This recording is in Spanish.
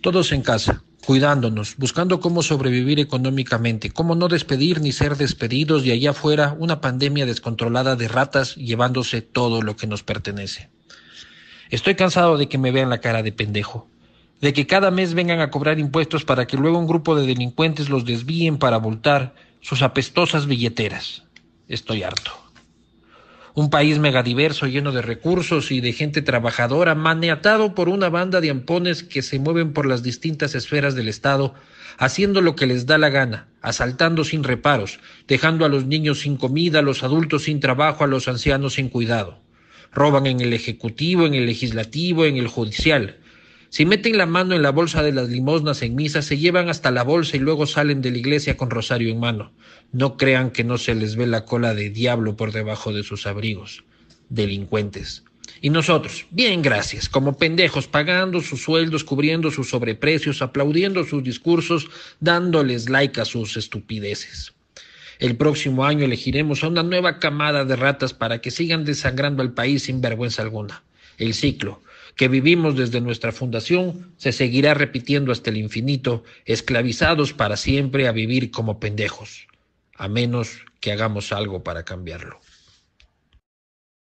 Todos en casa, cuidándonos, buscando cómo sobrevivir económicamente, cómo no despedir ni ser despedidos de allá afuera una pandemia descontrolada de ratas llevándose todo lo que nos pertenece. Estoy cansado de que me vean la cara de pendejo, de que cada mes vengan a cobrar impuestos para que luego un grupo de delincuentes los desvíen para voltar sus apestosas billeteras. Estoy harto un país megadiverso lleno de recursos y de gente trabajadora, maneatado por una banda de ampones que se mueven por las distintas esferas del Estado, haciendo lo que les da la gana, asaltando sin reparos, dejando a los niños sin comida, a los adultos sin trabajo, a los ancianos sin cuidado. Roban en el Ejecutivo, en el Legislativo, en el Judicial. Si meten la mano en la bolsa de las limosnas en misa, se llevan hasta la bolsa y luego salen de la iglesia con rosario en mano. No crean que no se les ve la cola de diablo por debajo de sus abrigos. Delincuentes. Y nosotros, bien gracias, como pendejos, pagando sus sueldos, cubriendo sus sobreprecios, aplaudiendo sus discursos, dándoles like a sus estupideces. El próximo año elegiremos a una nueva camada de ratas para que sigan desangrando al país sin vergüenza alguna. El ciclo que vivimos desde nuestra fundación se seguirá repitiendo hasta el infinito, esclavizados para siempre a vivir como pendejos, a menos que hagamos algo para cambiarlo.